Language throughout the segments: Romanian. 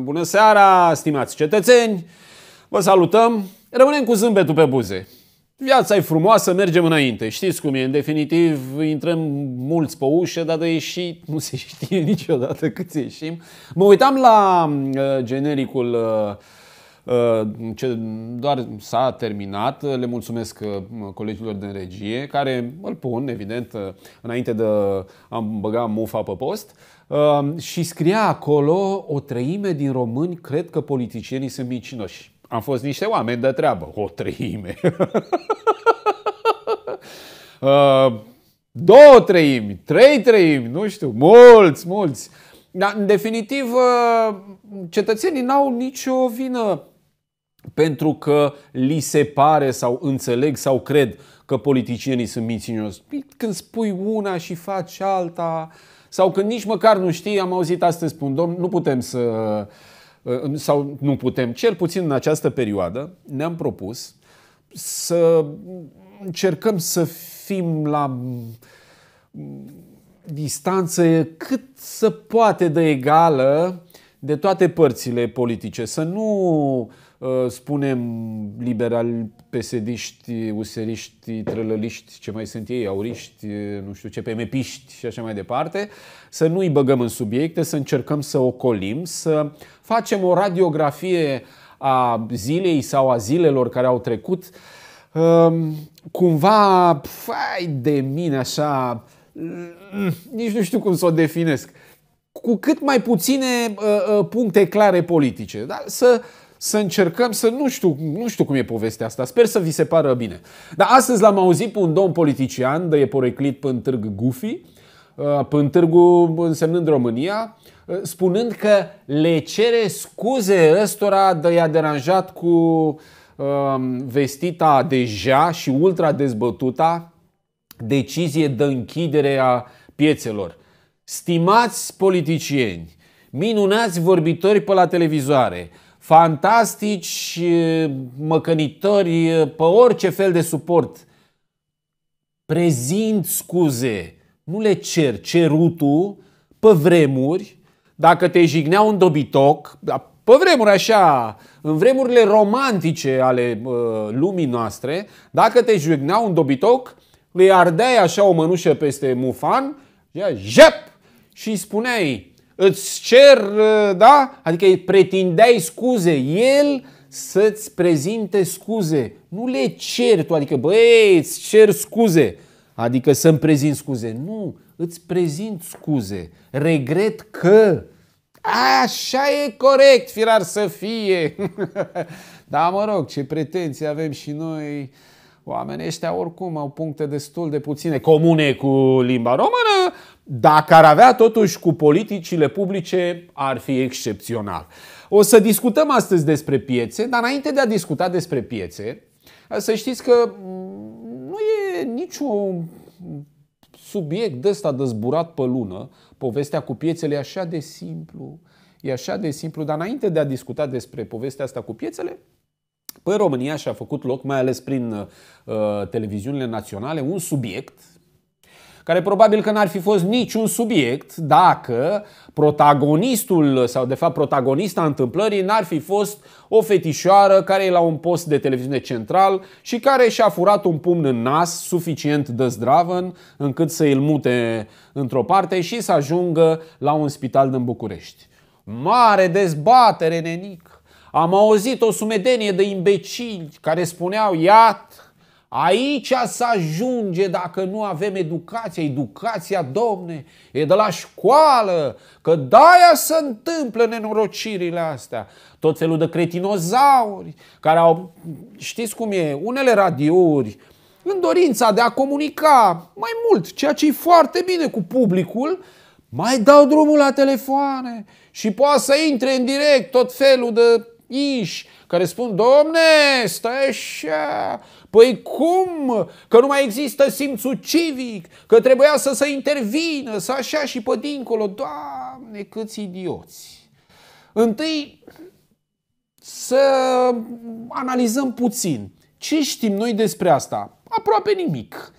Bună seara, stimați cetățeni! Vă salutăm! Rămânem cu zâmbetul pe buze. Viața e frumoasă, mergem înainte. Știți cum e, în definitiv, intrăm mulți pe ușă, dar de ieșit nu se știe niciodată cât ieșim. Mă uitam la uh, genericul uh, uh ce doar s-a terminat. Le mulțumesc uh, colegilor din regie, care îl pun, evident, uh, înainte de a băga mufa pe post. Ehm, și scria acolo o treime din români cred că politicienii sunt mincinoși. Am fost niște oameni de treabă. O treime. Ehm, două treimi, trei treimi, nu știu, mulți, mulți. Dar, în definitiv, ehm, cetățenii n-au nicio vină pentru că li se pare sau înțeleg sau cred că politicienii sunt mincinoși. Când spui una și faci alta, uh, sau când nici măcar nu știi, am auzit astăzi spun, domn, nu putem să, uh, sau nu putem, cel puțin în această perioadă, ne-am propus să încercăm să fim la mm, distanță cât să poate de egală de toate părțile politice. Să nu uh, spunem liberal, pesediști, useriști, trălăliști, ce mai sunt ei, auriști, nu știu ce, pemepiști și așa mai departe, să nu-i băgăm în subiecte, să încercăm să ocolim, să facem o radiografie a zilei sau a zilelor care au trecut, ehm, cumva, fai de mine așa, nici nu știu cum să o definesc, cu cât mai puține ă, ă, puncte clare politice, dar să, să încercăm să nu știu, nu știu cum e povestea asta, sper să vi se pară bine. Dar astăzi l-am auzit pe un domn politician de e poreclit pe târg Gufi, uh, pe târgu însemnând România, uh, spunând că le cere scuze ăstora de i-a deranjat cu um, vestita deja și ultra dezbătuta decizie de închidere a piețelor. Stimați politicieni, minunați vorbitori pe la televizoare, fantastici, uh, măcănitori, uh, pe orice fel de suport. Prezint scuze, nu le cer cerutul pe vremuri, dacă te jignea un dobitoc, da, pe vremuri așa, în vremurile romantice ale uh, lumii noastre, dacă te jignea un dobitoc, le ardeai așa o mănușă peste mufan, ia jep, și spuneai, îți cer, ă, da? Adică îi pretindeai scuze. El să-ți prezinte scuze. Nu le ceri tu, adică băi, îți cer scuze. Adică să-mi prezint scuze. Nu, îți prezint scuze. Regret că. Așa e corect, firar să fie. da, mă rog, ce pretenții avem și noi. Oamenii ăștia oricum au puncte destul de puține comune cu limba română, dacă ar avea totuși cu politicile publice, ar fi excepțional. O să discutăm astăzi despre piețe, dar înainte de a discuta despre piețe, să știți că mm, nu e niciun subiect de ăsta de zburat pe lună, povestea cu piețele e așa de simplu, e așa de simplu, dar înainte de a discuta despre povestea asta cu piețele, pe România și-a făcut loc, mai ales prin uh, televiziunile naționale, un subiect care probabil că n-ar fi fost niciun subiect dacă protagonistul sau de fapt protagonista întâmplării n-ar fi fost o fetișoară care e la un post de televiziune central și care și-a furat un pumn în nas suficient de zdravăn încât să îl mute într-o parte și să ajungă la un spital din București. Mare dezbatere, nenic! Am auzit o sumedenie de imbecili care spuneau, iată, Aici să ajunge dacă nu avem educație, Educația, domne, e de la școală, că de-aia se întâmplă nenorocirile astea. Tot felul de cretinozauri care au, știți cum e, unele radiouri în dorința de a comunica mai mult, ceea ce e foarte bine cu publicul, mai dau drumul la telefoane și poate să intre în direct tot felul de inși care spun, domne, stai așa, Păi cum? Că nu mai există simțul civic, că trebuia să se intervină, să așa și pe dincolo. Doamne, câți idioți! Întâi, să analizăm puțin. Ce știm noi despre asta? Aproape nimic.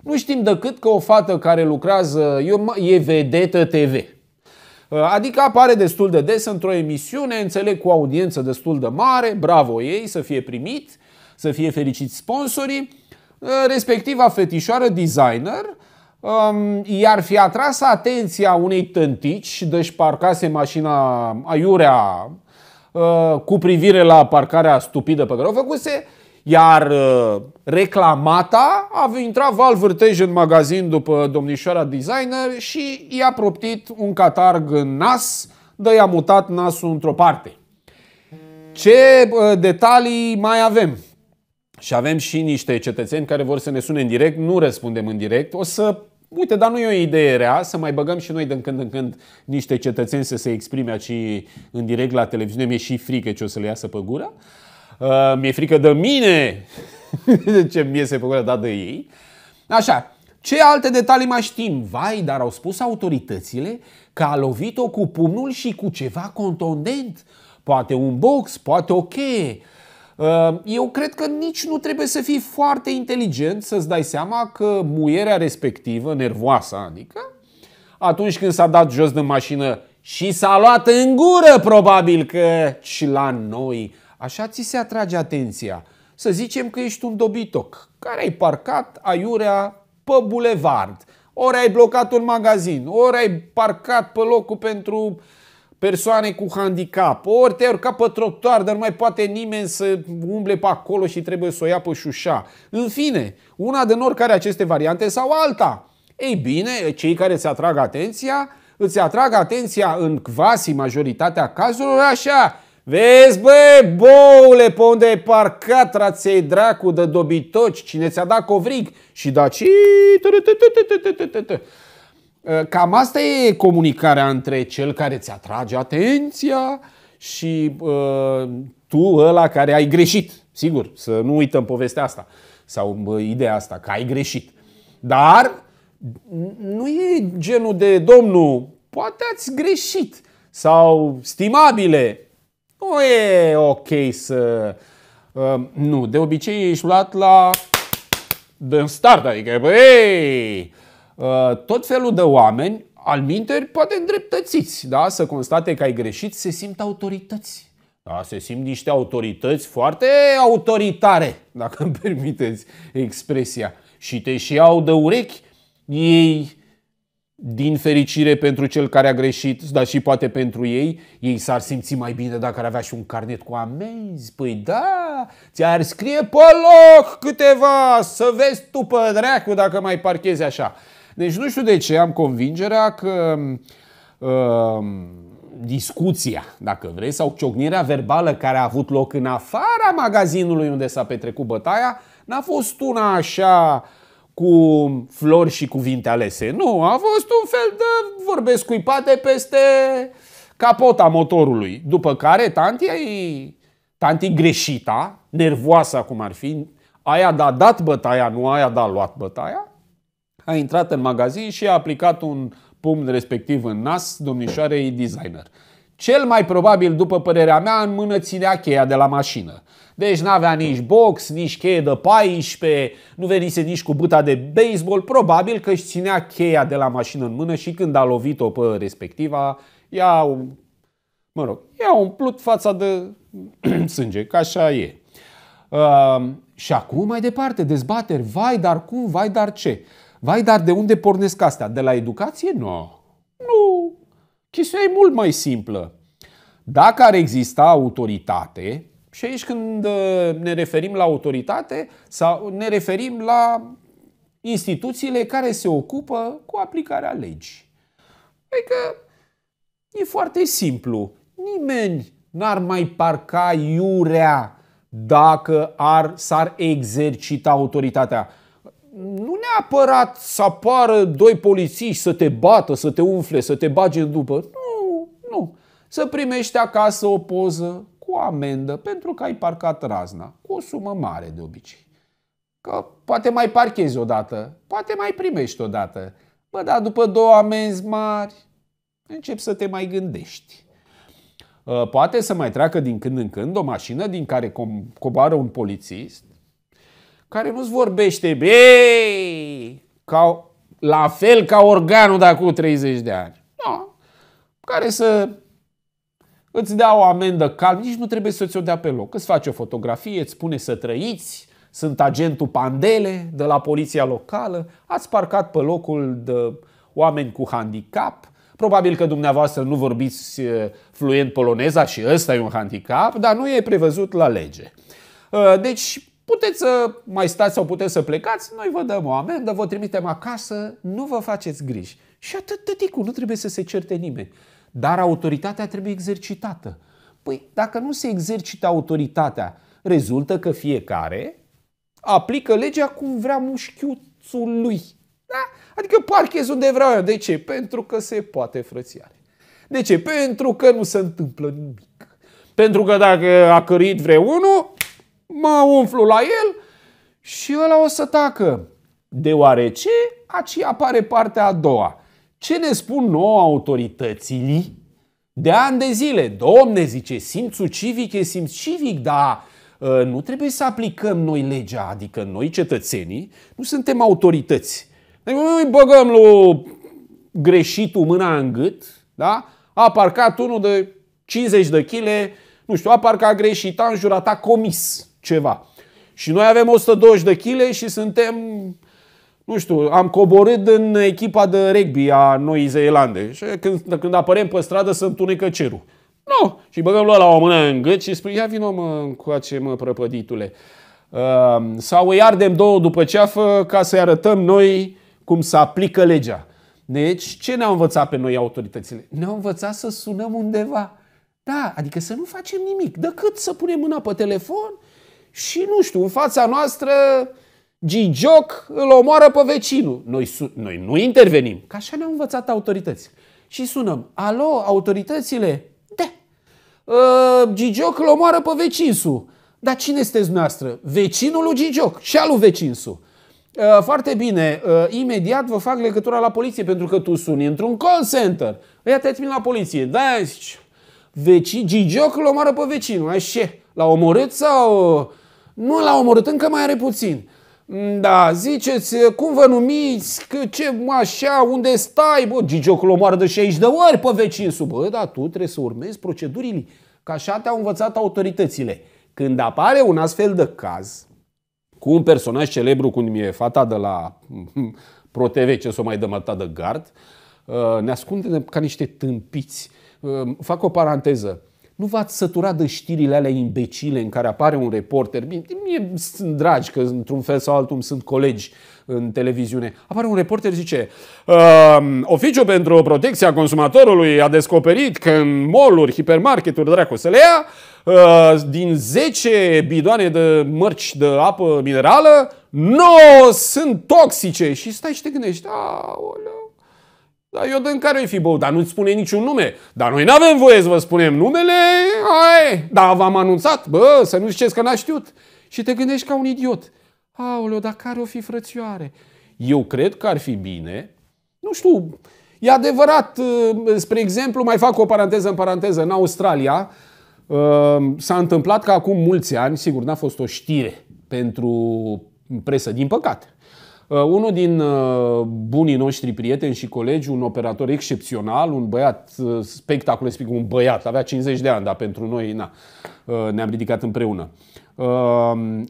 Nu știm decât că o fată care lucrează e vedetă TV. Adică apare destul de des într-o emisiune, înțeleg cu audiență destul de mare, bravo ei să fie primit, să fie fericiți sponsorii, uh, respectiva fetișoară designer um, i-ar fi atras atenția unei tântici, deci parcase mașina aiurea uh, cu privire la parcarea stupidă pe care o făcuse, iar uh, reclamata a intrat val vârtej în magazin după domnișoara designer și i-a proptit un catarg în nas, dă i-a mutat nasul într-o parte. Ce uh, detalii mai avem? și avem și niște cetățeni care vor să ne sune în direct, nu răspundem în direct, o să Uite, dar nu e o idee rea să mai băgăm și noi din când în când niște cetățeni să se exprime aici în direct la televiziune. Mi-e și frică ce o să le iasă pe gură. Uh, mi-e frică de mine de ce mi se pe gură, dar de ei. Așa, ce alte detalii mai știm? Vai, dar au spus autoritățile că a lovit-o cu pumnul și cu ceva contondent. Poate un box, poate o cheie. Ehm, eu cred că nici nu trebuie să fii foarte inteligent să-ți dai seama că muierea respectivă, nervoasă adică, atunci când s-a dat jos din mașină și s-a luat în gură probabil că și la noi, așa ți se atrage atenția. Să zicem că ești un dobitoc care ai parcat aiurea pe bulevard, ori ai blocat un magazin, ori ai parcat pe locul pentru uh, persoane cu handicap, ori te-ai urcat pe trotuar, dar nu mai poate nimeni să umble pe acolo și trebuie să o ia pe șușa. În fine, una din oricare aceste variante sau alta. Ei bine, cei care se atrag atenția, îți atrag atenția în quasi majoritatea cazurilor așa. Vezi, băi, boule, pe unde ai parcat, raței dracu de dobitoci, cine ți-a dat covrig? Și da, ci... Ă, cam asta e comunicarea între cel care ți atrage atenția și uh, tu ăla care ai greșit. Sigur, să nu uităm povestea asta sau bă, ideea asta, că ai greșit. Dar nu e genul de domnul, poate ați greșit sau stimabile. Nu e ok să... Uh, nu, de obicei ești luat la... de start, adică, băi, Uh, tot felul de oameni, al minteri, poate îndreptățiți, da? să constate că ai greșit, se simt autorități. Da, se simt niște autorități foarte autoritare, dacă îmi permiteți expresia. Și te și au de urechi ei, din fericire pentru cel care a greșit, dar și poate pentru ei, ei s-ar simți mai bine dacă ar avea și un carnet cu amenzi. Păi da, ți-ar scrie pe loc câteva să vezi tu pe dracu dacă mai parchezi așa. Deci nu știu de ce am convingerea că uh, discuția, dacă vrei, sau ciocnirea verbală care a avut loc în afara magazinului unde s-a petrecut bătaia, n-a fost una așa cu flori și cuvinte alese. Nu, a fost un fel de vorbesc cuipate peste capota motorului. După care tanti, tanti greșita, nervoasă cum ar fi, aia da dat bătaia, nu aia da luat bătaia, a intrat în magazin și a aplicat un pumn respectiv în nas domnișoarei designer. Cel mai probabil, după părerea mea, în mână ținea cheia de la mașină. Deci n-avea nici box, nici cheie de 14, nu venise nici cu buta de baseball. Probabil că își ținea cheia de la mașină în mână și când a lovit-o pe respectiva, ea, mă rog, ea umplut fața de sânge, ca așa e. Uh, și acum mai departe, dezbateri, vai dar cum, vai dar ce. Vai, dar de unde pornesc astea? De la educație? No. Nu. Nu. e mult mai simplă. Dacă ar exista autoritate, și aici când uh, ne referim la autoritate, sau ne referim la instituțiile care se ocupă cu aplicarea legii. Adică e foarte simplu. Nimeni n-ar mai parca iurea dacă ar, s-ar exercita autoritatea nu neapărat să apară doi polițiști să te bată, să te umfle, să te bage după. Nu, nu. Să primești acasă o poză cu amendă pentru că ai parcat razna, cu o sumă mare de obicei. Că poate mai parchezi odată, poate mai primești odată. Bă, dar după două amenzi mari, începi să te mai gândești. Ă, poate să mai treacă din când în când o mașină din care coboară un polițist care nu-ți vorbește ei, ca, la fel ca organul de acum 30 de ani. Nu. Da. Care să îți dea o amendă calm, nici nu trebuie să ți-o dea pe loc. Îți face o fotografie, îți spune să trăiți, sunt agentul Pandele de la poliția locală, ați parcat pe locul de oameni cu handicap, Probabil că dumneavoastră nu vorbiți fluent poloneza și ăsta e un handicap, dar nu e prevăzut la lege. Deci, puteți să mai stați sau puteți să plecați, noi vă dăm o amendă, vă trimitem acasă, nu vă faceți griji. Și atât tăticul, nu trebuie să se certe nimeni. Dar autoritatea trebuie exercitată. Păi dacă nu se exercită autoritatea, rezultă că fiecare aplică legea cum vrea mușchiuțul lui. Da? Adică parchez unde vreau eu. De ce? Pentru că se poate frățiare. De ce? Pentru că nu se întâmplă nimic. Pentru că dacă a cărit vreunul, mă umflu la el și ăla o să tacă. Deoarece aici apare partea a doua. Ce ne spun nouă autoritățile de ani de zile? Domne, zice, simțul civic e simț civic, dar ă, nu trebuie să aplicăm noi legea, adică noi cetățenii nu suntem autorități. Deci noi băgăm lui greșitul mâna în gât, da? a parcat unul de 50 de chile, nu știu, a parcat greșit, a înjurat, a comis ceva. Și noi avem 120 de kg și suntem, nu știu, am coborât în echipa de rugby a Noii Zeelande. Și când, când apărem pe stradă, se întunecă cerul. Nu! Și băgăm la o mână în gât și spui, ia vin mă încoace, mă, prăpăditule. Uh, sau îi ardem două după ceafă ca să-i arătăm noi cum să aplică legea. Deci, ce ne-au învățat pe noi autoritățile? Ne-au învățat să sunăm undeva. Da, adică să nu facem nimic, decât să punem mâna pe telefon și, nu știu, în fața noastră, Gigioc îl omoară pe vecinul. Noi, noi nu intervenim, că așa ne-au învățat autorități. Și sunăm, alo, autoritățile? Da. Uh, Gigioc îl omoară pe vecinsul. Dar cine sunteți noastră? Vecinul lui Gigioc și al lui vecinsul. Uh, foarte bine, uh, imediat vă fac legătura la poliție pentru că tu suni într-un call center. Ia te la poliție. Da, zici, veci, Gigioc îl omoară pe vecinul. Așa, l-a omorât sau nu l-a omorât, încă mai are puțin. Mm, da, ziceți, uh, cum vă numiți, că ce, așa, unde stai, bă, Gigiocul omoară de 60 de ori pe vecin sub. Bă, dar tu trebuie să urmezi procedurile, că așa te-au învățat autoritățile. Când apare un astfel de caz, cu un personaj celebru cum e fata de la mm, ProTV, ce s-o mai dăm de gard, uh, ne ascundem ca niște tâmpiți. Uh, fac o paranteză. Nu v-ați săturat de știrile alea imbecile în care apare un reporter? Mie sunt dragi că într-un fel sau altul sunt colegi în televiziune. Apare un reporter zice ehm, Oficiul pentru protecția consumatorului a descoperit că în mall-uri, hipermarketuri, dracu să le ia, eh, din 10 bidoane de mărci de apă minerală, nu sunt toxice. Și stai și te gândești, aoleu, dar eu din care fi băut? Dar nu-ți spune niciun nume. Dar noi nu avem voie să vă spunem numele, ai, dar v-am anunțat, bă, să nu știți că n-a știut. Și te gândești ca un idiot. Aoleo, dar care o fi frățioare? Eu cred că ar fi bine, nu știu, e adevărat, uh, spre exemplu, mai fac o paranteză în paranteză, în Australia uh, s-a întâmplat că acum mulți ani, sigur, n-a fost o știre pentru presă, din păcate, Uh, unul din uh, bunii noștri prieteni și colegi, un operator excepțional, un băiat uh, spectacol, un băiat, avea 50 de ani, dar pentru noi na, ne-am ridicat împreună.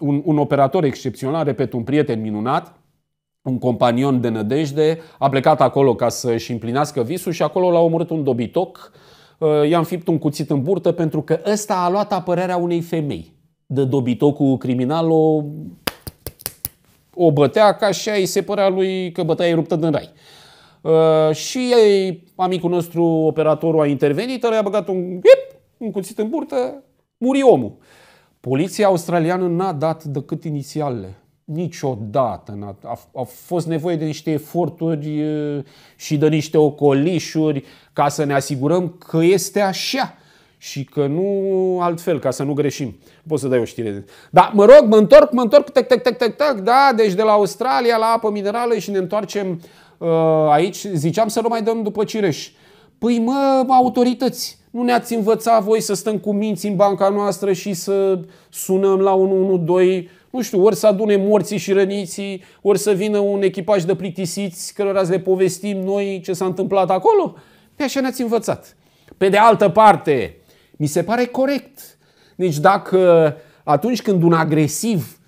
Un, un operator excepțional, repet, un prieten minunat, un companion de nădejde, a plecat acolo ca să-și împlinească visul și acolo l-a omorât un dobitoc, i-a înfipt un cuțit în burtă pentru că ăsta a luat apărarea unei femei. De dobitocul criminal o o bătea ca și ai se părea lui că bătaia e ruptă din rai. Uh, și ei, amicul nostru, operatorul, a intervenit, le-a băgat un, ip, un cuțit în burtă, muri omul. Poliția australiană n-a dat decât inițialele. Niciodată. A, a fost nevoie de niște eforturi uh, și de niște ocolișuri ca să ne asigurăm că este așa și că nu altfel, ca să nu greșim. Poți să dai o știre. Da, mă rog, mă întorc, mă întorc, tec, tec, tec, tec, tec, da, deci de la Australia la apă minerală și ne întoarcem uh, aici. Ziceam să nu mai dăm după cireș. Păi mă, autorități, nu ne-ați învățat voi să stăm cu minți în banca noastră și să sunăm la 112, nu știu, ori să adune morții și răniții, ori să vină un echipaj de plictisiți cărora le povestim noi ce s-a întâmplat acolo? Pe așa ne-ați învățat. Pe de altă parte, mi se pare corect. Deci dacă atunci când un agresiv,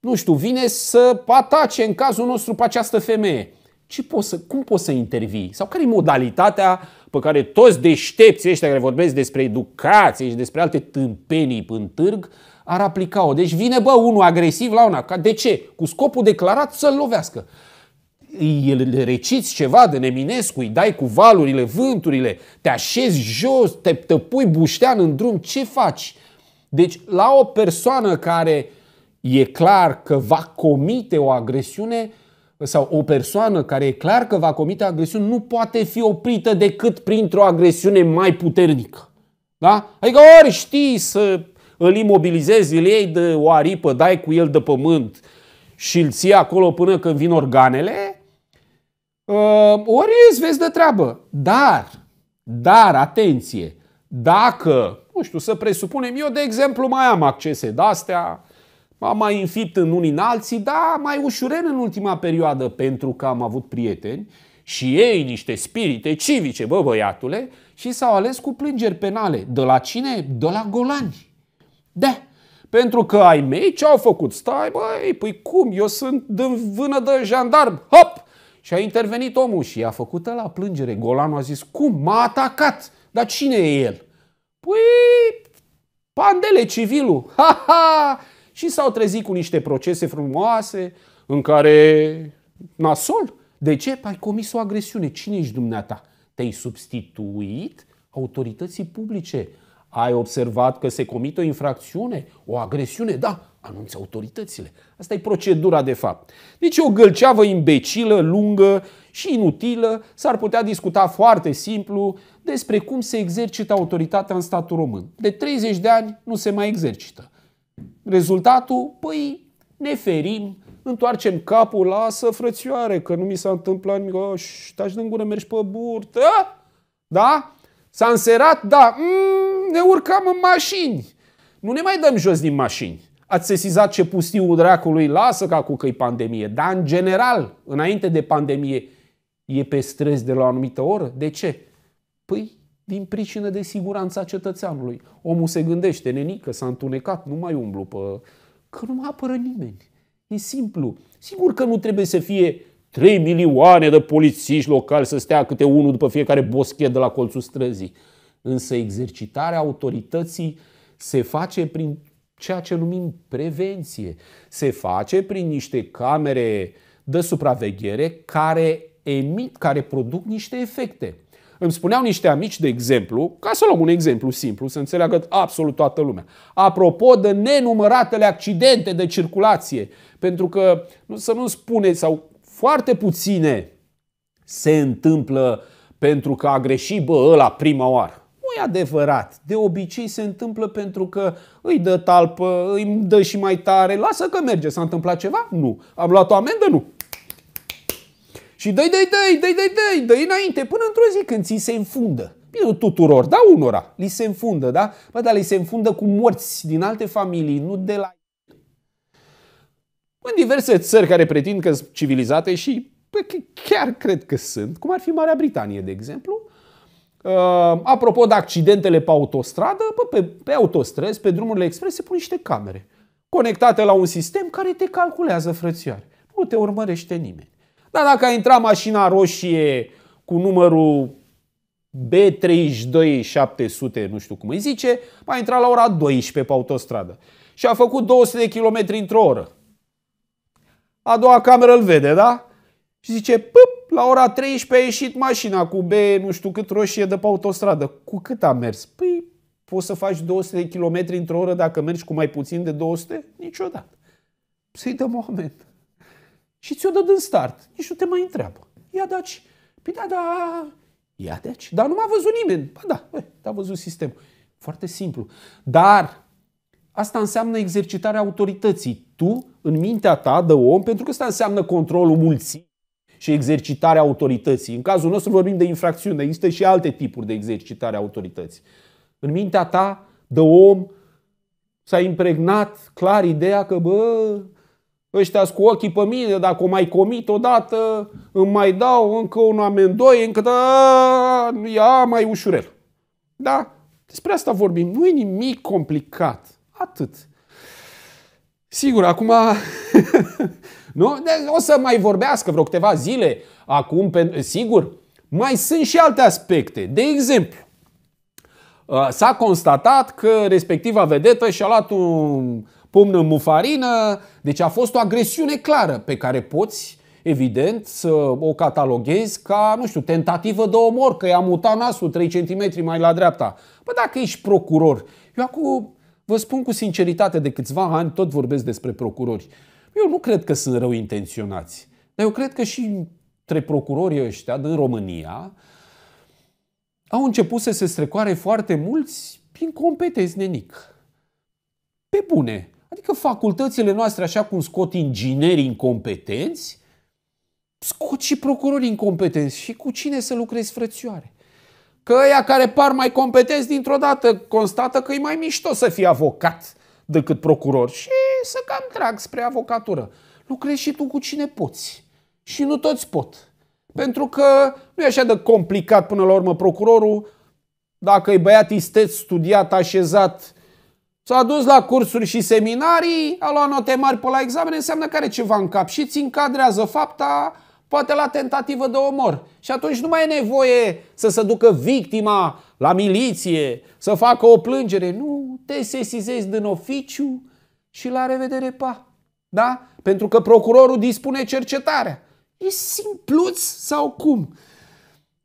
nu știu, vine să atace în cazul nostru pe această femeie, ce poți să, cum poți să intervii? Sau care e modalitatea pe care toți deștepții ăștia care vorbesc despre educație și despre alte tâmpenii în târg ar aplica-o. Deci vine, bă, unul agresiv la una. De ce? Cu scopul declarat să-l lovească îi reciți ceva de Neminescu, îi dai cu valurile, vânturile, te așezi jos, te tăpui buștean în drum, ce faci? Deci la o persoană care e clar că va comite o agresiune sau o persoană care e clar că va comite agresiune nu poate fi oprită decât printr-o agresiune mai puternică. Da? Adică ori știi să îl imobilizezi, îl iei de o aripă, dai cu el de pământ și îl ții acolo până când vin organele, Uh, ori îți vezi de treabă. Dar, dar, atenție, dacă, nu știu, să presupunem, eu de exemplu mai am accese de-astea, am mai înfipt în unii în alții, dar mai ușurel în ultima perioadă pentru că am avut prieteni și ei niște spirite civice, bă băiatule, și s-au ales cu plângeri penale. De la cine? De la golani. Da. Pentru că ai mei ce au făcut? Stai, băi, păi cum? Eu sunt din vână de jandarm. Hop! Și a intervenit omul și a făcut la plângere. Golanul a zis, cum? M-a atacat! Dar cine e el? Păi, pandele civilul! Ha, ha! Și s-au trezit cu niște procese frumoase în care nasol. De ce? Păi, ai comis o agresiune. Cine ești dumneata? Te-ai substituit autorității publice ai observat că se comite o infracțiune, o agresiune, da, anunță autoritățile. Asta e procedura de fapt. Deci o gâlceavă imbecilă, lungă și inutilă s-ar putea discuta foarte simplu despre cum se exercită autoritatea în statul român. De 30 de ani nu se mai exercită. Rezultatul? Păi ne ferim, întoarcem capul, lasă frățioare, că nu mi s-a întâmplat nimic, taci din gură, mergi pe burtă, da? S-a înserat, da, mm, ne urcăm în mașini. Nu ne mai dăm jos din mașini. Ați sesizat ce pustiu dracului lasă ca cu că pandemie. Dar în general, înainte de pandemie, e pe străzi de la o anumită oră. De ce? Păi din pricină de siguranța cetățeanului. Omul se gândește, nenică, s-a întunecat, nu mai umblu pe... Că nu mă apără nimeni. E simplu. Sigur că nu trebuie să fie 3 milioane de polițiști locali să stea câte unul după fiecare boschet de la colțul străzii. Însă exercitarea autorității se face prin ceea ce numim prevenție. Se face prin niște camere de supraveghere care emit, care produc niște efecte. Îmi spuneau niște amici, de exemplu, ca să luăm un exemplu simplu, să înțeleagă absolut toată lumea. Apropo de nenumăratele accidente de circulație, pentru că să nu spuneți sau foarte puține se întâmplă pentru că a greșit, bă, ăla prima oară. Nu e adevărat. De obicei se întâmplă pentru că îi dă talpă, îi dă și mai tare, lasă că merge. S-a întâmplat ceva? Nu. Am luat o amendă? Nu. Și dă-i, dă-i, dă-i, dă-i, dă-i, dă-i înainte, până într-o zi când ți se înfundă. Bine, tuturor, da unora, li se înfundă, da? Bă, dar li se înfundă cu morți din alte familii, nu de la... În diverse țări care pretind că sunt civilizate și bă, chiar cred că sunt, cum ar fi Marea Britanie, de exemplu, Uh, apropo de accidentele pe autostradă, pe, pe, pe autostrăzi, pe drumurile expres, se pun niște camere conectate la un sistem care te calculează frățioare. Nu te urmărește nimeni. Dar dacă a intrat mașina roșie cu numărul B32700, nu știu cum îi zice, a intrat la ora 12 pe autostradă și a făcut 200 de km într-o oră a doua cameră îl vede, da? Și zice, pup, la ora 13 a ieșit mașina cu B, nu știu cât roșie de pe autostradă. Cu cât a mers? Păi, poți să faci 200 de kilometri într-o oră dacă mergi cu mai puțin de 200? Niciodată. Să-i dăm moment. Și ți-o dă din start. Nici nu te mai întreabă. Ia daci. Păi da, da, ia daci. Dar nu m-a văzut nimeni. Ba da, bă, a văzut sistemul. Foarte simplu. Dar asta înseamnă exercitarea autorității tu, în mintea ta, de om, pentru că asta înseamnă controlul mulții și exercitarea autorității. În cazul nostru vorbim de infracțiune, există și alte tipuri de exercitare a autorității. În mintea ta, de om, s-a impregnat clar ideea că, bă, ăștia cu ochii pe mine, dacă o mai comit odată, îmi mai dau încă un amendoi, încă da, ia mai ușurel. Da? Despre asta vorbim. Nu e nimic complicat. Atât. Sigur, acum nu? o să mai vorbească vreo câteva zile acum, pe, sigur. Mai sunt și alte aspecte. De exemplu, ă, s-a constatat că respectiva vedetă și-a luat un pumn în mufarină, deci a fost o agresiune clară pe care poți, evident, să o cataloghezi ca, nu știu, tentativă de omor, că i-a mutat nasul 3 cm mai la dreapta. Bă, dacă ești procuror, eu acum Vă spun cu sinceritate, de câțiva ani tot vorbesc despre procurori. Eu nu cred că sunt rău intenționați, dar eu cred că și între procurorii ăștia din România au început să se strecoare foarte mulți incompetenți nenic. Pe bune. Adică facultățile noastre, așa cum scot inginerii incompetenți, scot și procurori incompetenți. Și cu cine să lucrezi frățioare? Că ăia care par mai competenți dintr-o dată constată că e mai mișto să fii avocat decât procuror și să cam trag spre avocatură. Lucrezi și tu cu cine poți. Și nu toți pot. Pentru că nu e așa de complicat până la urmă procurorul. Dacă e băiat isteț, studiat, așezat, S-a dus la cursuri și seminarii, a luat note mari pe la examene, înseamnă că are ceva în cap și ți încadrează fapta poate la tentativă de omor. Și atunci nu mai e nevoie să se ducă victima la miliție, să facă o plângere. Nu, te sesizezi din oficiu și la revedere, pa. Da? Pentru că procurorul dispune cercetarea. E simpluț sau cum?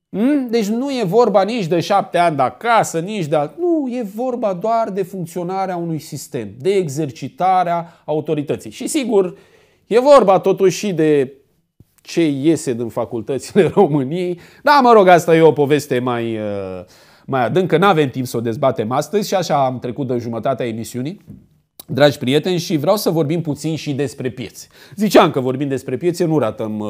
Hmm? Deci nu e vorba nici de șapte ani de acasă, nici de... Nu, e vorba doar de funcționarea unui sistem, de exercitarea autorității. Și sigur, e vorba totuși și de ce iese din facultățile României. Da, mă rog, asta e o poveste mai, uh, mai adâncă, nu avem timp să o dezbatem astăzi și așa am trecut de jumătatea emisiunii. Dragi prieteni, și vreau să vorbim puțin și despre piețe. Ziceam că vorbim despre piețe, nu ratăm, uh,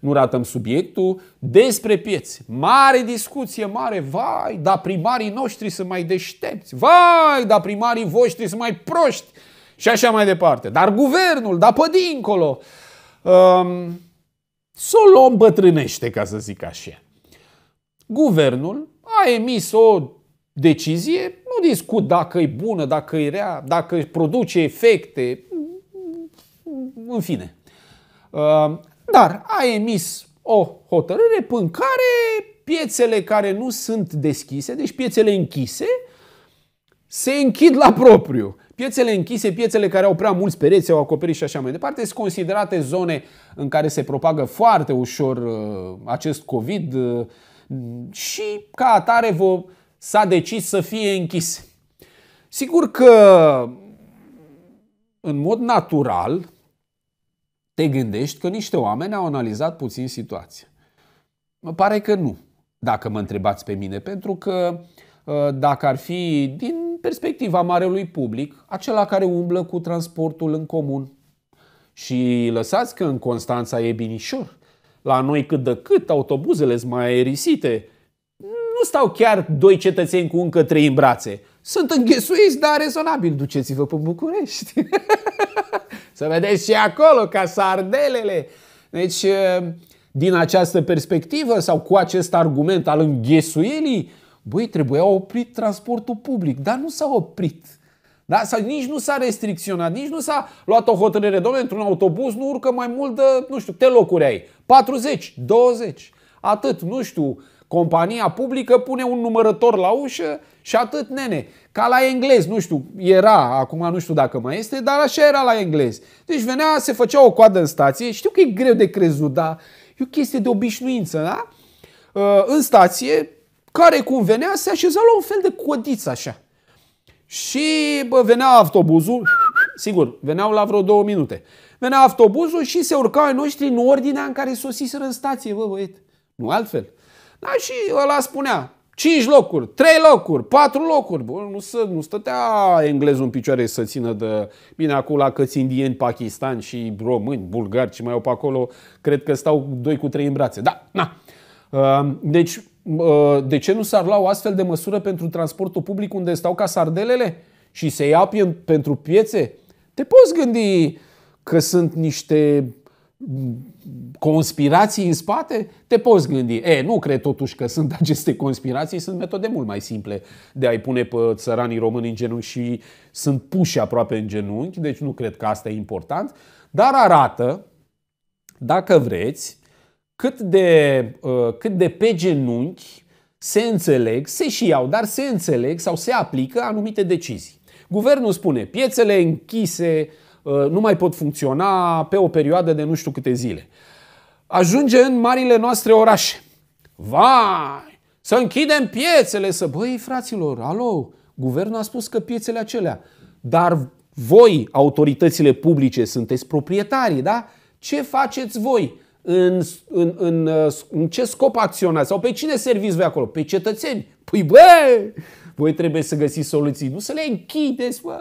nu ratăm subiectul. Despre piețe. Mare discuție, mare, vai, dar primarii noștri sunt mai deștepți, vai, dar primarii voștri sunt mai proști și așa mai departe. Dar guvernul, dar pe dincolo. Um, să o luăm bătrânește, ca să zic așa. Guvernul a emis o decizie, nu discut dacă e bună, dacă e rea, dacă produce efecte, în fine. Uh, dar a emis o hotărâre până care piețele care nu sunt deschise, deci piețele închise, se închid la propriu. Piețele închise, piețele care au prea mulți pereți, au acoperit și așa mai departe, sunt considerate zone în care se propagă foarte ușor uh, acest COVID uh, și ca atare vă s-a decis să fie închise. Sigur că în mod natural te gândești că niște oameni au analizat puțin situația. Mă pare că nu, dacă mă întrebați pe mine, pentru că uh, dacă ar fi din perspectiva marelui public, acela care umblă cu transportul în comun. Și lăsați că în Constanța e binișor. La noi cât de cât autobuzele sunt mai aerisite. Nu stau chiar doi cetățeni cu încă trei în brațe. Sunt înghesuiți, dar rezonabil. Duceți-vă pe București. să vedeți și acolo, ca sardelele. Deci, eh, din această perspectivă sau cu acest argument al înghesuielii, Băi, trebuia oprit transportul public, dar nu s-a oprit. Da? Sau nici nu s-a restricționat, nici nu s-a luat o hotărâre. Domnule, într-un autobuz nu urcă mai mult de, nu știu, te locuri ai. 40, 20, atât, nu știu, compania publică pune un numărător la ușă și atât, nene. Ca la englez, nu știu, era, acum nu știu dacă mai este, dar așa era la englez. Deci venea, se făcea o coadă în stație, știu că e greu de crezut, dar e o chestie de obișnuință, da? Ă, în stație, care cum venea se așeza la un fel de codiță așa. Și bă, venea autobuzul, sigur, veneau la vreo două minute. Venea autobuzul și se urcau ai noștri în ordinea în care sosiseră în stație, bă, băiet. Nu altfel. Da, și ăla spunea, 5 locuri, 3 locuri, 4 locuri. Bă, nu, să, nu stătea englezul în picioare să țină de... Bine, acolo la căți indieni, pakistan și români, bulgari ce mai au pe acolo, cred că stau doi cu trei în brațe. Da, na. Ă, deci de ce nu s-ar lua o astfel de măsură pentru transportul public unde stau ca sardelele și se ia pentru piețe? Te poți gândi că sunt niște conspirații în spate? Te poți gândi. E, nu cred totuși că sunt aceste conspirații, sunt metode mult mai simple de a-i pune pe țăranii români în genunchi și sunt puși aproape în genunchi, deci nu cred că asta e important, dar arată, dacă vreți, cât de, uh, cât de pe genunchi se înțeleg, se și iau, dar se înțeleg sau se aplică anumite decizii. Guvernul spune, piețele închise uh, nu mai pot funcționa pe o perioadă de nu știu câte zile. Ajunge în marile noastre orașe. Vai, să închidem piețele, să... Băi, fraților, alo, guvernul a spus că piețele acelea, dar voi, autoritățile publice, sunteți proprietarii, da? Ce faceți voi? în, în, în, uh, în ce scop acționați sau pe cine serviți voi acolo? Pe cetățeni. Păi bă, voi trebuie să găsiți soluții, nu să le închideți, bă,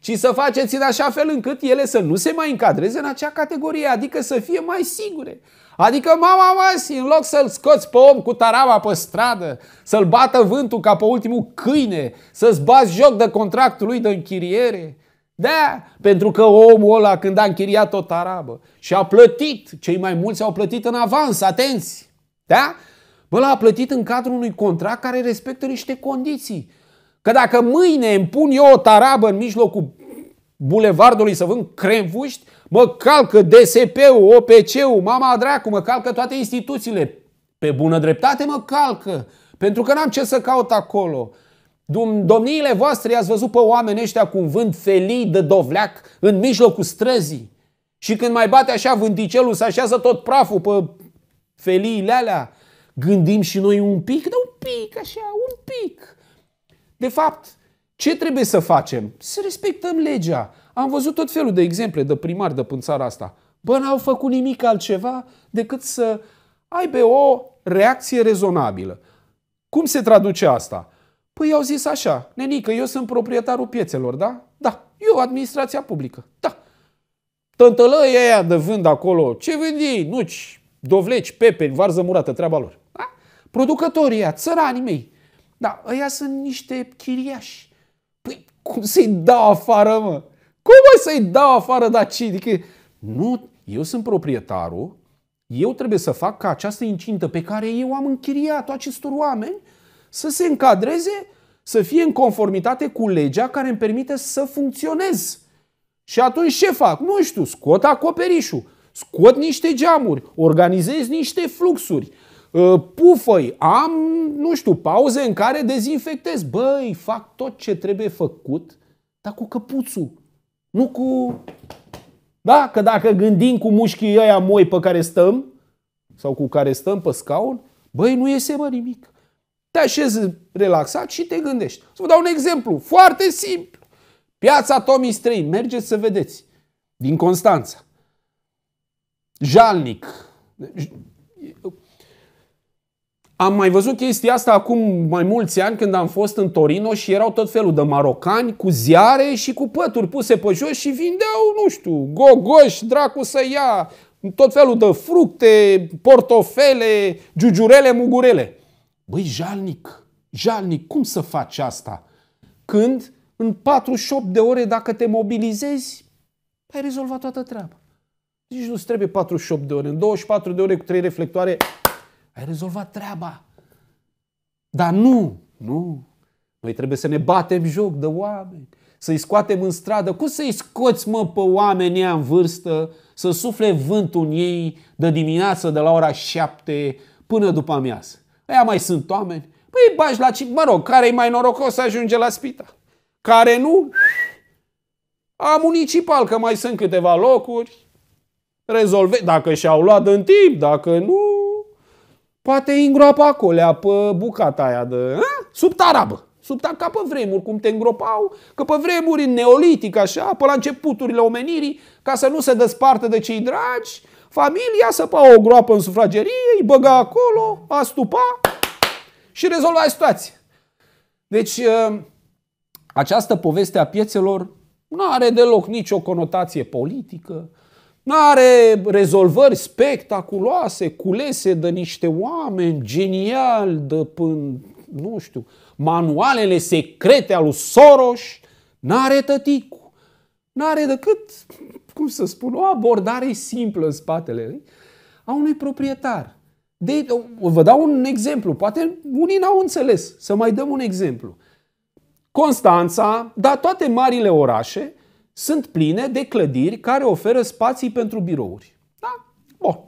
ci să faceți în așa fel încât ele să nu se mai încadreze în acea categorie, adică să fie mai sigure. Adică mama masi, în loc să-l scoți pe om cu tarava pe stradă, să-l bată vântul ca pe ultimul câine, să-ți bați joc de contractul lui de închiriere, da, pentru că omul ăla când a închiriat o tarabă și a plătit, cei mai mulți au plătit în avans, atenți, da? Bă, l-a plătit în cadrul unui contract care respectă niște condiții. Că dacă mâine îmi pun eu o tarabă în mijlocul bulevardului să vând cremvuști, mă calcă DSP-ul, OPC-ul, mama dracu, mă calcă toate instituțiile. Pe bună dreptate mă calcă, pentru că n-am ce să caut acolo. Domniile voastre i-ați văzut pe oameni ăștia cu un vânt felii de dovleac în mijlocul străzii. Și când mai bate așa vânticelul, se așează tot praful pe feliile alea. Gândim și noi un pic, dar un pic așa, un pic. De fapt, ce trebuie să facem? Să respectăm legea. Am văzut tot felul de exemple de primari de până țara asta. Bă, n-au făcut nimic altceva decât să aibă o reacție rezonabilă. Cum se traduce asta? Păi i-au zis așa, nenică, eu sunt proprietarul piețelor, da? Da, eu administrația publică, da. Tântălăie aia de vând acolo, ce vândi? Nuci, dovleci, pepeni, varză murată, treaba lor. Da? Producătorii aia, țăranii mei. Da, ăia sunt niște chiriași. Păi cum să-i dau afară, mă? Cum mă să-i dau afară da, ce? Adică, nu, eu sunt proprietarul, eu trebuie să fac ca această incintă pe care eu am închiriat-o acestor oameni să se încadreze, să fie în conformitate cu legea care îmi permite să funcționez. Și atunci ce fac? Nu știu, scot acoperișul, scot niște geamuri, organizez niște fluxuri, uh, pufăi, am, nu știu, pauze în care dezinfectez. Băi, fac tot ce trebuie făcut, dar cu căpuțul, nu cu... Da? Că dacă gândim cu mușchii ăia moi pe care stăm, sau cu care stăm pe scaun, băi, nu iese bă, nimic te așezi relaxat și te gândești. Să vă dau un exemplu foarte simplu. Piața Tomis 3, mergeți să vedeți, din Constanța. Jalnic. Am mai văzut chestia asta acum mai mulți ani când am fost în Torino și erau tot felul de marocani cu ziare și cu pături puse pe jos și vindeau, nu știu, gogoș, dracu să ia, tot felul de fructe, portofele, giugiurele, mugurele. Băi, jalnic, jalnic, cum să faci asta? Când în 48 de ore, dacă te mobilizezi, ai rezolvat toată treaba. Deci nu-ți trebuie 48 de ore. În 24 de ore cu 3 reflectoare, ai rezolvat treaba. Dar nu, nu. Noi trebuie să ne batem joc de oameni, să-i scoatem în stradă. Cum să-i scoți, mă, pe oamenii în vârstă, să sufle vântul în ei de dimineață de la ora 7 până după amiază? Aia mai sunt oameni. Păi bagi la cine? Mă rog, care e mai norocos să ajunge la spital. Care nu? A municipal, că mai sunt câteva locuri. Rezolve, dacă și-au luat în timp, dacă nu, poate îngroapa acolo, pe bucata aia de... A? Sub tarabă. Sub tar- ca pe vremuri, cum te îngropau, că pe vremuri în neolitic, așa, pe la începuturile omenirii, ca să nu se despartă de cei dragi, familia să pa o groapă în sufragerie, îi băga acolo, astupa și rezolvai situația. Deci, ă, această poveste a piețelor nu are deloc nicio conotație politică, nu are rezolvări spectaculoase, culese de niște oameni genial, de până, nu știu, manualele secrete al lui Soros, nu are tăticu. Nu are decât, cum să spun, o abordare simplă în spatele lui, a unui proprietar de, vă dau un exemplu, poate unii n-au înțeles, să mai dăm un exemplu. Constanța, dar toate marile orașe sunt pline de clădiri care oferă spații pentru birouri. Da? Bun.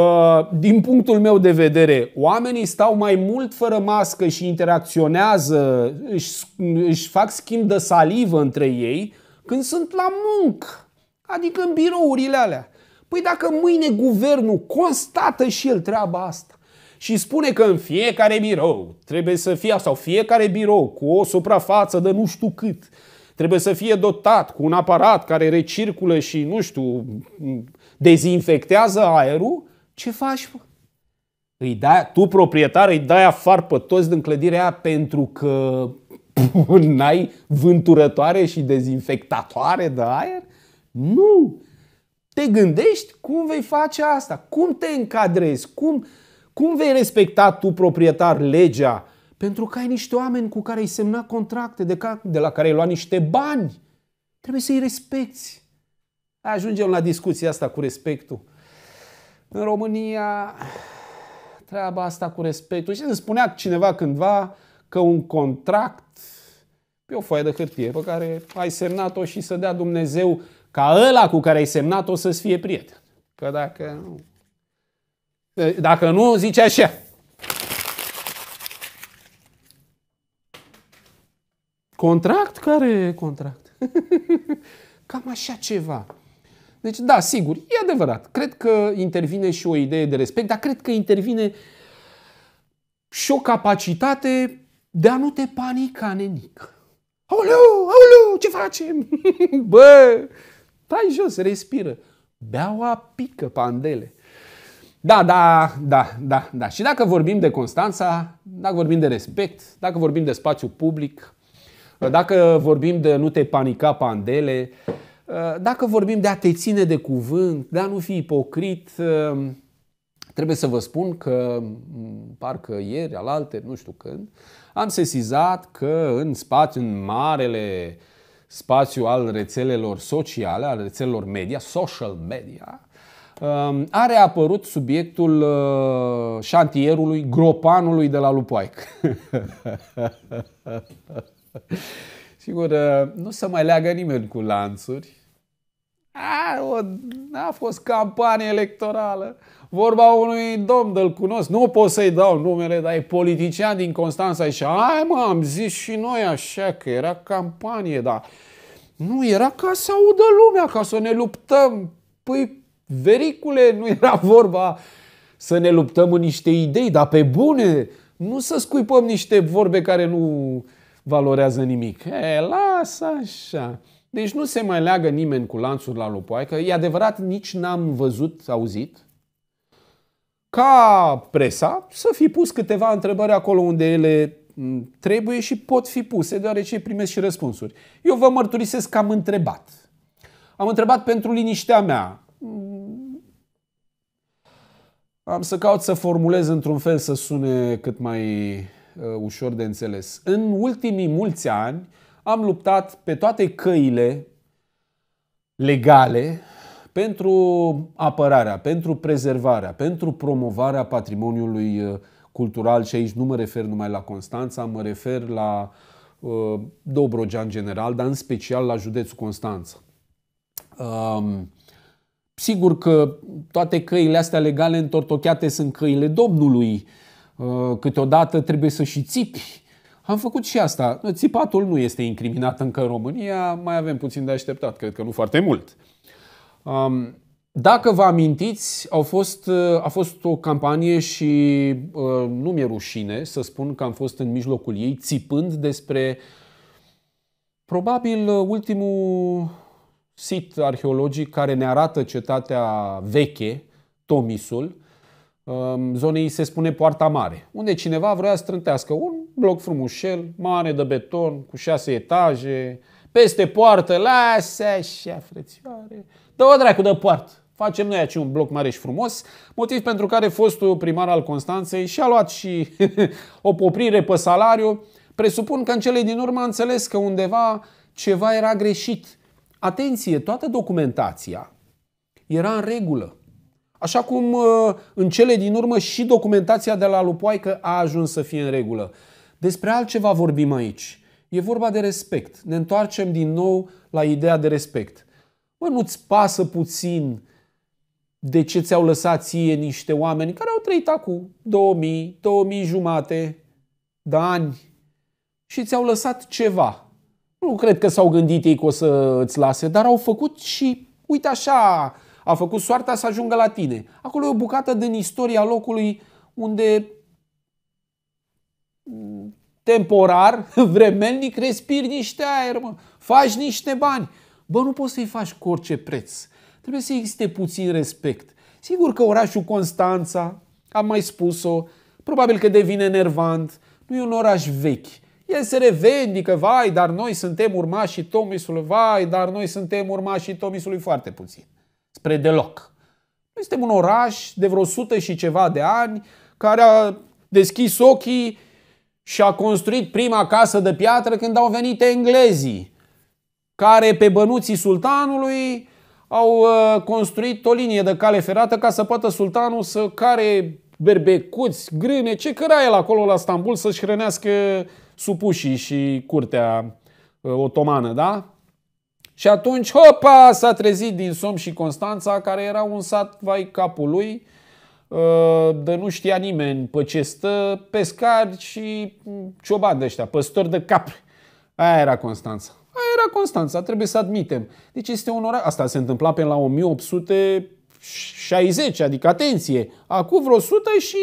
Uh, din punctul meu de vedere, oamenii stau mai mult fără mască și interacționează, își, își fac schimb de salivă între ei când sunt la muncă, adică în birourile alea. Păi dacă mâine guvernul constată și el treaba asta, și spune că în fiecare birou trebuie să fie, sau fiecare birou cu o suprafață de nu știu cât, trebuie să fie dotat cu un aparat care recirculă și, nu știu, dezinfectează aerul, ce faci? Îi dai, tu, proprietar, îi dai afar pe toți din clădirea aia pentru că n-ai vânturătoare și dezinfectatoare de aer? Nu! te gândești cum vei face asta, cum te încadrezi, cum, cum vei respecta tu proprietar legea, pentru că ai niște oameni cu care ai semnat contracte, de, ca, de la care ai luat niște bani. Trebuie să-i respecti. Ajungem la discuția asta cu respectul. În România, treaba asta cu respectul. Și îmi spunea cineva cândva că un contract pe o foaie de hârtie pe care ai semnat-o și să dea Dumnezeu ca ăla cu care ai semnat o să-ți fie prieten. Că dacă nu... Dacă nu, zice așa. Contract? Care e contract? Cam așa ceva. Deci, da, sigur, e adevărat. Cred că intervine și o idee de respect, dar cred că intervine și o capacitate de a nu te panica nenic. Aoleu, aoleu, ce facem? Bă, Stai jos, respiră. Beaua pică pandele. Da, da, da, da, da. Și dacă vorbim de Constanța, dacă vorbim de respect, dacă vorbim de spațiu public, dacă vorbim de nu te panica pandele, dacă vorbim de a te ține de cuvânt, de a nu fi ipocrit, trebuie să vă spun că parcă ieri, alalte, nu știu când, am sesizat că în spațiu, în marele uh, spațiu al rețelelor sociale, al rețelelor media, social media, um, a reapărut subiectul uh, șantierului gropanului de la Lupoaic. Sigur, uh, nu se mai leagă nimeni cu lanțuri, a, o, a fost campanie electorală. Vorba unui domn, de cunosc, nu pot să-i dau numele, dar e politician din Constanța și ai mă, am zis și noi așa că era campanie, dar nu era ca să audă lumea, ca să ne luptăm. Păi, vericule, nu era vorba să ne luptăm în niște idei, dar pe bune, nu să scuipăm niște vorbe care nu valorează nimic. E, lasă așa. Deci nu se mai leagă nimeni cu lanțuri la lupoaică. E adevărat, nici n-am văzut, auzit, ca presa să fi pus câteva întrebări acolo unde ele trebuie și pot fi puse, deoarece primesc și răspunsuri. Eu vă mărturisesc că am întrebat. Am întrebat pentru liniștea mea. Mm. Am să caut să formulez într-un fel să sune cât mai uh, ușor de înțeles. În ultimii mulți ani, am luptat pe toate căile legale pentru apărarea, pentru prezervarea, pentru promovarea patrimoniului uh, cultural și aici nu mă refer numai la Constanța, mă refer la uh, Dobrogea în general, dar în special la județul Constanța. Um, sigur că toate căile astea legale întortocheate sunt căile Domnului. Uh, câteodată trebuie să și țipi am făcut și asta. Țipatul nu este incriminat încă în România, mai avem puțin de așteptat, cred că nu foarte mult. Um, dacă vă amintiți, au fost, uh, a fost o campanie și uh, nu mi-e rușine să spun că am fost în mijlocul ei țipând despre probabil uh, ultimul sit arheologic care ne arată cetatea veche, Tomisul, zonei se spune Poarta Mare, unde cineva vrea să trântească un bloc frumușel, mare de beton, cu șase etaje, peste poartă, lasă așa, frățioare, dă-o dracu de poartă. Facem noi aici un bloc mare și frumos, motiv pentru care fostul primar al Constanței și-a luat și o poprire pe salariu. Presupun că în cele din urmă a înțeles că undeva ceva era greșit. Atenție, toată documentația era în regulă. Așa cum uh, în cele din urmă și documentația de la Lupoaică a ajuns să fie în regulă. Despre altceva vorbim aici. E vorba de respect. Ne întoarcem din nou la ideea de respect. Mă, nu-ți pasă puțin de ce ți-au lăsat ție niște oameni care au trăit acum 2000, 2000 jumate de ani și ți-au lăsat ceva. Nu cred că s-au gândit ei că o să îți lase, dar au făcut și, uite așa, a făcut soarta să ajungă la tine. Acolo e o bucată din istoria locului unde mm, temporar, vremelnic, respiri niște aer, mă. faci niște bani. Bă, nu poți să-i faci cu orice preț. Trebuie să existe puțin respect. Sigur că orașul Constanța, am mai spus-o, probabil că devine nervant, nu e un oraș vechi. El se revendică, vai, dar noi suntem urmașii Tomisului, vai, dar noi suntem urmașii Tomisului foarte puțin spre deloc. Noi suntem un oraș de vreo sută și ceva de ani care a deschis ochii și a construit prima casă de piatră când au venit englezii, care pe bănuții sultanului au uh, construit o linie de cale ferată ca să poată sultanul să care berbecuți, grâne, ce căra el acolo la Stambul să-și hrănească supușii și curtea uh, otomană, da? Și atunci, hopa, s-a trezit din somn și Constanța, care era un sat vai capul lui, uh, de nu știa nimeni pe ce stă, pescari și ciobani de ăștia, păstori de capre. Aia era Constanța. Aia era Constanța, trebuie să admitem. Deci este un oraș, asta se întâmpla pe la 1860, adică atenție, acum vreo 100 și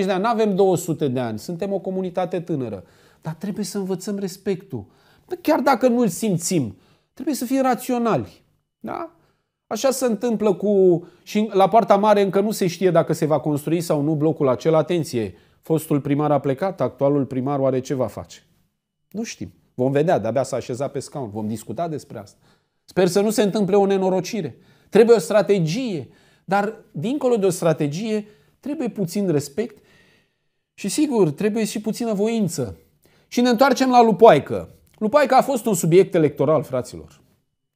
50-60 de ani, nu avem 200 de ani, suntem o comunitate tânără. Dar trebuie să învățăm respectul. Păi chiar dacă nu îl simțim, trebuie să fim raționali. Da? Așa se întâmplă cu... și la partea mare încă nu se știe dacă se va construi sau nu blocul acela. Atenție, fostul primar a plecat, actualul primar oare ce va face? Nu știm. Vom vedea, de-abia s-a așezat pe scaun. Vom discuta despre asta. Sper să nu se întâmple o nenorocire. Trebuie o strategie. Dar, dincolo de o strategie, trebuie puțin respect și, sigur, trebuie și puțină voință. Și ne întoarcem la lupoaică. Lupaica a fost un subiect electoral, fraților.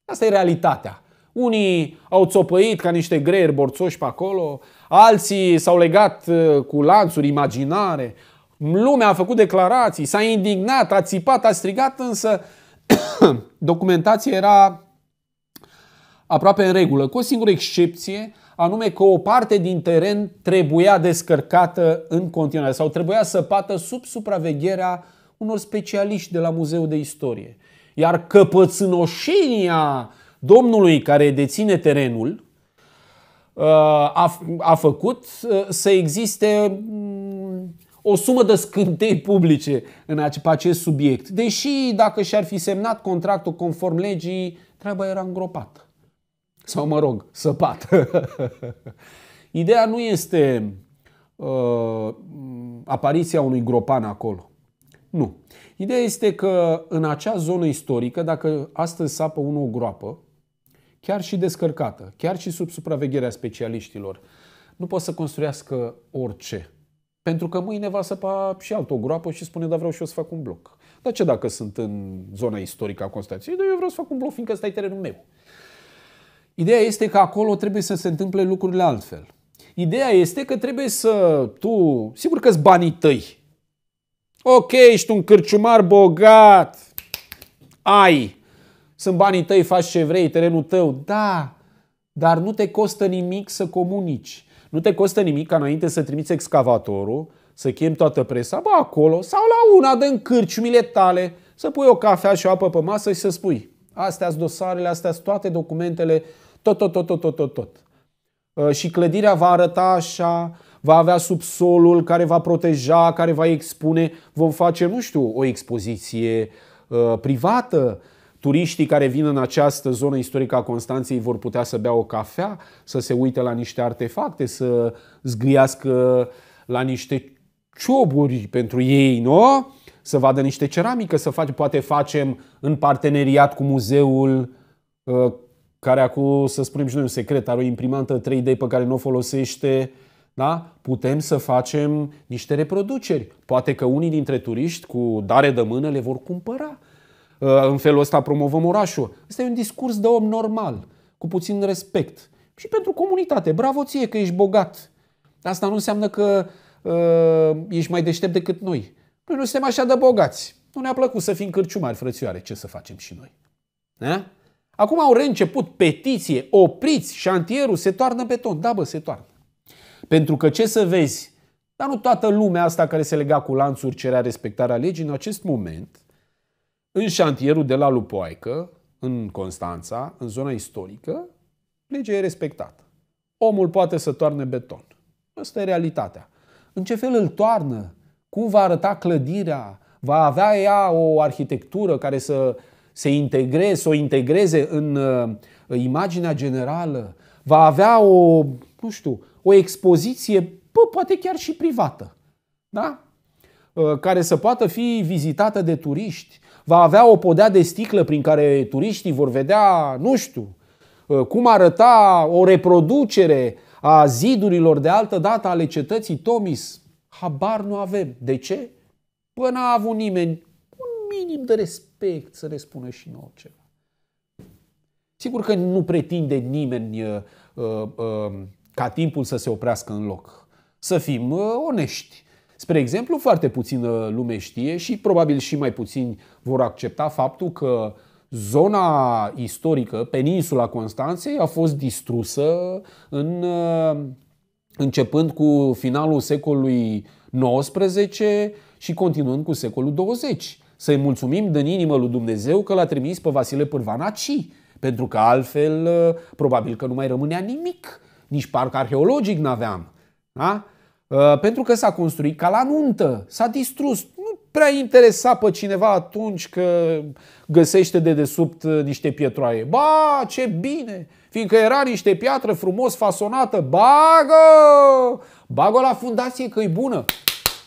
Asta e realitatea. Unii au țopăit ca niște greieri borțoși pe acolo, alții s-au legat uh, cu lanțuri imaginare, lumea a făcut declarații, s-a indignat, a țipat, a strigat, însă documentația era aproape în regulă, cu o singură excepție, anume că o parte din teren trebuia descărcată în continuare sau trebuia săpată sub supravegherea uh, unor specialiști de la Muzeul de Istorie. Iar căpățânoșenia domnului care deține terenul uh, a, a făcut uh, să existe mm, o sumă de scântei publice în acest subiect. Deși dacă și-ar fi semnat contractul conform legii, treaba era îngropată. Sau, mă rog, săpată. Ideea nu este uh, apariția unui gropan acolo. Nu. Ideea este că în acea zonă istorică, dacă astăzi sapă unul o groapă, chiar și descărcată, chiar și sub supravegherea specialiștilor, nu poate să construiască orice. Pentru că mâine va săpa și altă o groapă și spune, da, vreau și eu să fac un bloc. Dar ce dacă sunt în zona istorică a Constanței? Da, eu vreau să fac un bloc, fiindcă ăsta e terenul meu. Ideea este că acolo trebuie să se întâmple lucrurile altfel. Ideea este că trebuie să tu, sigur că-s banii tăi, Ok, ești un cârciumar bogat. Ai. Sunt banii tăi, faci ce vrei, terenul tău. Da, dar nu te costă nimic să comunici. Nu te costă nimic ca înainte să trimiți excavatorul, să chem toată presa, bă, acolo, sau la una de cârciumile tale, să pui o cafea și o apă pe masă și să spui astea sunt dosarele, astea sunt toate documentele, tot, tot, tot, tot, tot, tot, tot. Uh, și clădirea va arăta așa, va avea subsolul care va proteja, care va expune. Vom face, nu știu, o expoziție uh, privată. Turiștii care vin în această zonă istorică a Constanței vor putea să bea o cafea, să se uite la niște artefacte, să zgriască la niște cioburi pentru ei, nu? Să vadă niște ceramică, să fac, poate facem în parteneriat cu muzeul uh, care acum, să spunem și noi un secret, are o imprimantă 3D pe care nu o folosește da? putem să facem niște reproduceri. Poate că unii dintre turiști cu dare de mână le vor cumpăra. Uh, în felul ăsta promovăm orașul. Asta e un discurs de om normal, cu puțin respect. Și pentru comunitate. Bravo ție că ești bogat. Asta nu înseamnă că uh, ești mai deștept decât noi. Noi nu suntem așa de bogați. Nu ne-a plăcut să fim cârciumari, frățioare. Ce să facem și noi? Da? Acum au reînceput petiție, opriți, șantierul se toarnă beton. Da, bă, se toarnă. Pentru că ce să vezi, dar nu toată lumea asta care se lega cu lanțuri cerea respectarea legii, în acest moment, în șantierul de la Lupoaică, în Constanța, în zona istorică, legea e respectată. Omul poate să toarne beton. Asta e realitatea. În ce fel îl toarnă? Cum va arăta clădirea? Va avea ea o arhitectură care să se integreze, să o integreze în uh, imaginea generală? Va avea o nu știu, o expoziție, bă, poate chiar și privată, da? Uh, care să poată fi vizitată de turiști. Va avea o podea de sticlă prin care turiștii vor vedea, nu știu, uh, cum arăta o reproducere a zidurilor de altă dată ale cetății Tomis. Habar nu avem. De ce? Până a avut nimeni un minim de respect să le spună și nouă ceva. Sigur că nu pretinde nimeni uh, uh, uh ca timpul să se oprească în loc. Să fim uh, onești. Spre exemplu, foarte puțină lume știe și probabil și mai puțini vor accepta faptul că zona istorică, peninsula Constanței, a fost distrusă în, uh, începând cu finalul secolului XIX și continuând cu secolul XX. Să-i mulțumim din inimă lui Dumnezeu că l-a trimis pe Vasile Pârvanaci, pentru că altfel uh, probabil că nu mai rămânea nimic nici parc arheologic n-aveam. Da? Uh, pentru că s-a construit ca la nuntă, s-a distrus. Nu prea interesa pe cineva atunci că găsește de desubt uh, niște pietroaie. Ba, ce bine! Fiindcă era niște piatră frumos fasonată, bagă! Bagă la fundație că e bună.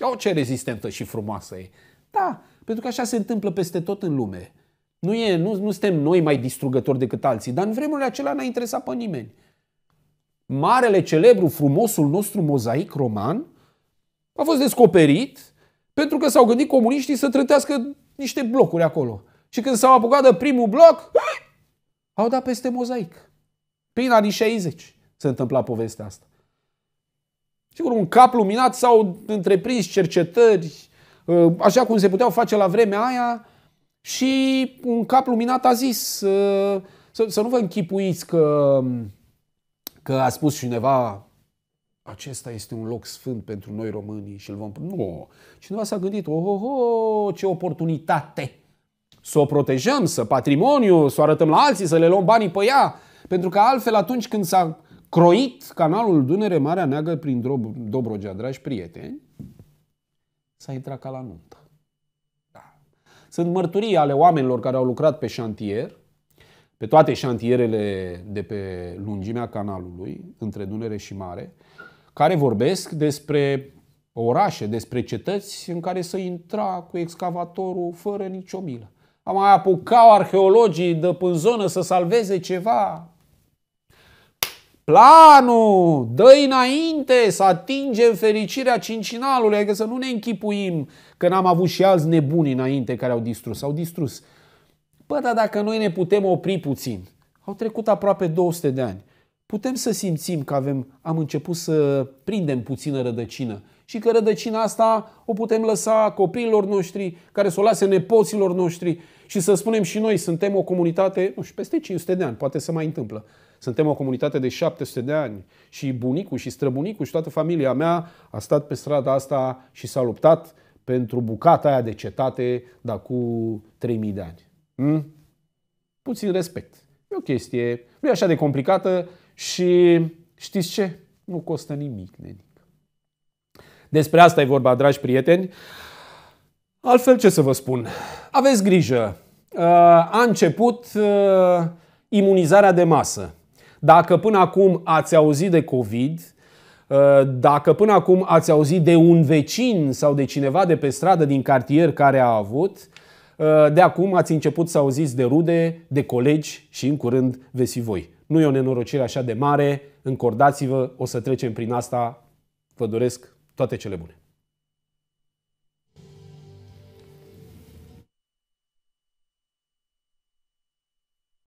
Iau ce rezistentă și frumoasă e. Da, pentru că așa se întâmplă peste tot în lume. Nu, e, nu, nu suntem noi mai distrugători decât alții, dar în vremurile acelea n-a interesat pe nimeni marele, celebru, frumosul nostru mozaic roman a fost descoperit pentru că s-au gândit comuniștii să trătească niște blocuri acolo. Și când s-au apucat de primul bloc, au dat peste mozaic. Prin anii 60 se întâmpla povestea asta. Sigur, un cap luminat s-au întreprins cercetări, ă, așa cum se puteau face la vremea aia, și un cap luminat a zis ă, să, să nu vă închipuiți că că a spus cineva acesta este un loc sfânt pentru noi românii și îl vom... Nu! Cineva s-a gândit, oh, oh, oh ce oportunitate! Să o protejăm, să patrimoniu, să o arătăm la alții, să le luăm banii pe ea. Pentru că altfel atunci când s-a croit canalul Dunăre Marea Neagă prin Dobrogea, dragi prieteni, s-a intrat ca la nuntă. Da. Sunt mărturii ale oamenilor care au lucrat pe șantier pe toate șantierele de pe lungimea canalului, între Dunăre și Mare, care vorbesc despre orașe, despre cetăți în care să intra cu excavatorul fără nicio milă. Am mai apucat arheologii de până zonă să salveze ceva. Planul, dă înainte să atingem fericirea cincinalului, adică să nu ne închipuim că n-am avut și alți nebuni înainte care au distrus. Au distrus Bă, dar dacă noi ne putem opri puțin, au trecut aproape 200 de ani, putem să simțim că avem, am început să prindem puțină rădăcină și că rădăcina asta o putem lăsa copiilor noștri, care să o lase nepoților noștri și să spunem și noi, suntem o comunitate, nu știu, peste 500 de ani, poate să mai întâmplă. Suntem o comunitate de 700 de ani și bunicul și străbunicul și toată familia mea a stat pe strada asta și s-a luptat pentru bucata aia de cetate, dar cu 3000 de ani. Hmm? Puțin respect. E o chestie, nu e așa de complicată și știți ce? Nu costă nimic, nenic. Despre asta e vorba, dragi prieteni. Altfel, ce să vă spun? Aveți grijă. Uh, a început uh, imunizarea de masă. Dacă până acum ați auzit de COVID, uh, dacă până acum ați auzit de un vecin sau de cineva de pe stradă din cartier care a avut, Eh, de acum ați început să auziți de rude, de colegi și în curând veți fi voi. Nu e o nenorocire așa de mare, încordați-vă, o să trecem prin asta. Vă doresc toate cele bune!